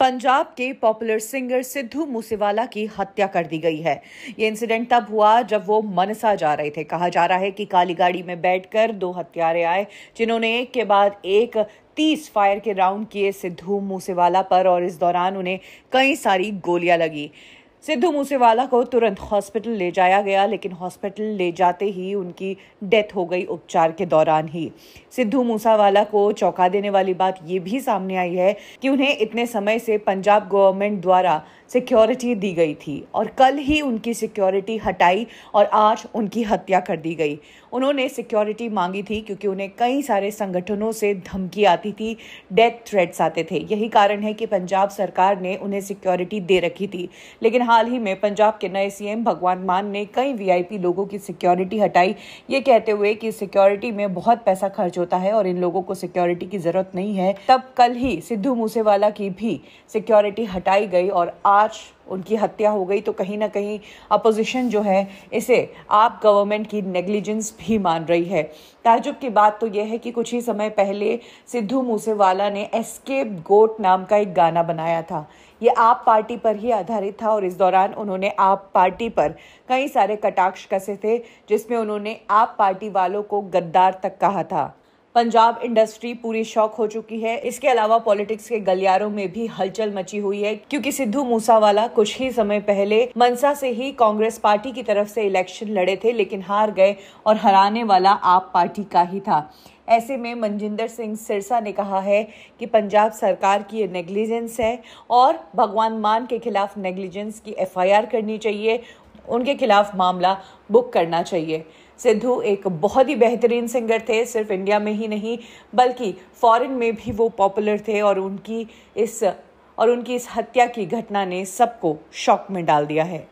पंजाब के popular singer Sidhu Moosewala की हत्या कर दी गई है ये इंसिडेंट तब हुआ जब वो मनसा जा रहे थे कहा जा रहा है कि काली गाड़ी में बैठकर दो हत्यारे आए जिन्होंने एक के बाद एक तीस फायर के राउंड किए सिद्धू मूसेवाला पर और इस दौरान उन्हें कई सारी गोलियां लगी सिद्धू मूसेवाला को तुरंत हॉस्पिटल ले जाया गया लेकिन हॉस्पिटल ले जाते ही उनकी डेथ हो गई उपचार के दौरान ही सिद्धू मूसावाला को चौंका देने वाली बात ये भी सामने आई है कि उन्हें इतने समय से पंजाब गवर्नमेंट द्वारा सिक्योरिटी दी गई थी और कल ही उनकी सिक्योरिटी हटाई और आज उनकी हत्या कर दी गई उन्होंने सिक्योरिटी मांगी थी क्योंकि उन्हें कई सारे संगठनों से धमकी आती थी डेथ थ्रेट्स आते थे यही कारण है कि पंजाब सरकार ने उन्हें सिक्योरिटी दे रखी थी लेकिन हाल ही में पंजाब के नए सीएम भगवान मान ने कई वीआईपी लोगों की सिक्योरिटी हटाई ये कहते हुए कि सिक्योरिटी में बहुत पैसा खर्च होता है और इन लोगों को सिक्योरिटी की जरूरत नहीं है तब कल ही सिद्धू मूसेवाला की भी सिक्योरिटी हटाई गई और आज उनकी हत्या हो गई तो कहीं ना कहीं अपोजिशन जो है इसे आप गवर्नमेंट की नेग्लिजेंस भी मान रही है ताजुब की बात तो यह है कि कुछ ही समय पहले सिद्धू मूसेवाला ने एस्केप गोट नाम का एक गाना बनाया था ये आप पार्टी पर ही आधारित था और इस दौरान उन्होंने आप पार्टी पर कई सारे कटाक्ष कसे थे जिसमें उन्होंने आप पार्टी वालों को गद्दार तक कहा था पंजाब इंडस्ट्री पूरी शौक हो चुकी है इसके अलावा पॉलिटिक्स के गलियारों में भी हलचल मची हुई है क्योंकि सिद्धू मूसावाला कुछ ही समय पहले मनसा से ही कांग्रेस पार्टी की तरफ से इलेक्शन लड़े थे लेकिन हार गए और हराने वाला आप पार्टी का ही था ऐसे में मनजिंदर सिंह सिरसा ने कहा है कि पंजाब सरकार की ये नेग्लिजेंस है और भगवान मान के खिलाफ नेग्लिजेंस की एफआईआर करनी चाहिए उनके खिलाफ मामला बुक करना चाहिए सिद्धू एक बहुत ही बेहतरीन सिंगर थे सिर्फ इंडिया में ही नहीं बल्कि फॉरेन में भी वो पॉपुलर थे और उनकी इस और उनकी इस हत्या की घटना ने सबको शॉक में डाल दिया है